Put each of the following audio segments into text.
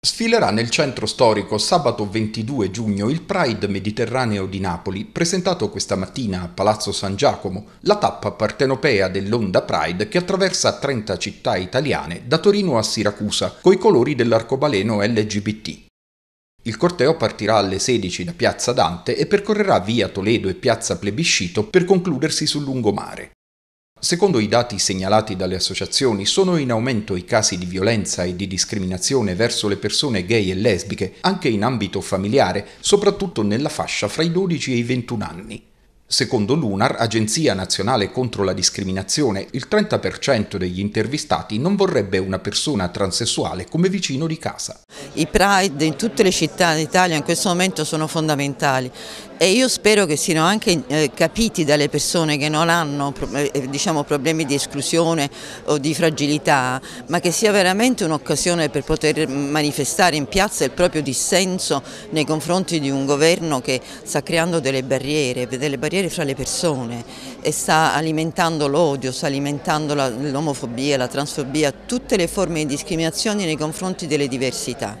Sfilerà nel centro storico sabato 22 giugno il Pride Mediterraneo di Napoli, presentato questa mattina a Palazzo San Giacomo, la tappa partenopea dell'onda Pride che attraversa 30 città italiane da Torino a Siracusa, coi colori dell'arcobaleno LGBT. Il corteo partirà alle 16 da Piazza Dante e percorrerà via Toledo e Piazza Plebiscito per concludersi sul lungomare. Secondo i dati segnalati dalle associazioni, sono in aumento i casi di violenza e di discriminazione verso le persone gay e lesbiche, anche in ambito familiare, soprattutto nella fascia fra i 12 e i 21 anni. Secondo l'UNAR, Agenzia Nazionale contro la Discriminazione, il 30% degli intervistati non vorrebbe una persona transessuale come vicino di casa. I Pride in tutte le città d'Italia in questo momento sono fondamentali e io spero che siano anche eh, capiti dalle persone che non hanno eh, eh, diciamo, problemi di esclusione o di fragilità, ma che sia veramente un'occasione per poter manifestare in piazza il proprio dissenso nei confronti di un governo che sta creando delle barriere, delle barriere fra le persone e sta alimentando l'odio, sta alimentando l'omofobia, la, la transfobia, tutte le forme di discriminazione nei confronti delle diversità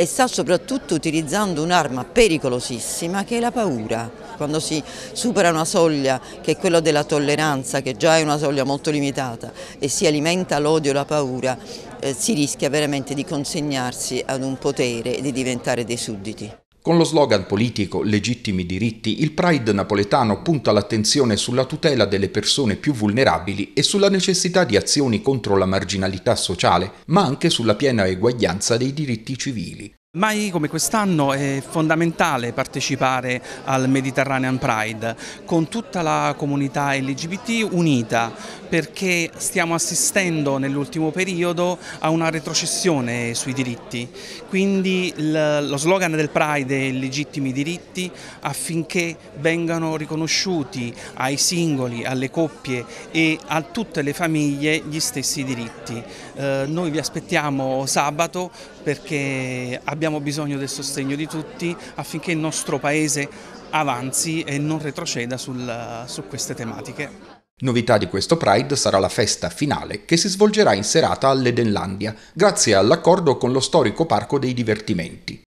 e sta soprattutto utilizzando un'arma pericolosissima che è la paura. Quando si supera una soglia che è quella della tolleranza, che già è una soglia molto limitata, e si alimenta l'odio e la paura, eh, si rischia veramente di consegnarsi ad un potere e di diventare dei sudditi. Con lo slogan politico Legittimi diritti, il Pride napoletano punta l'attenzione sulla tutela delle persone più vulnerabili e sulla necessità di azioni contro la marginalità sociale, ma anche sulla piena eguaglianza dei diritti civili. Mai come quest'anno è fondamentale partecipare al Mediterranean Pride con tutta la comunità LGBT unita perché stiamo assistendo nell'ultimo periodo a una retrocessione sui diritti. Quindi lo slogan del Pride è legittimi diritti affinché vengano riconosciuti ai singoli, alle coppie e a tutte le famiglie gli stessi diritti. Eh, noi vi aspettiamo sabato perché abbiamo abbiamo bisogno del sostegno di tutti affinché il nostro Paese avanzi e non retroceda sul, su queste tematiche. Novità di questo Pride sarà la festa finale che si svolgerà in serata all'Edenlandia, grazie all'accordo con lo storico Parco dei Divertimenti.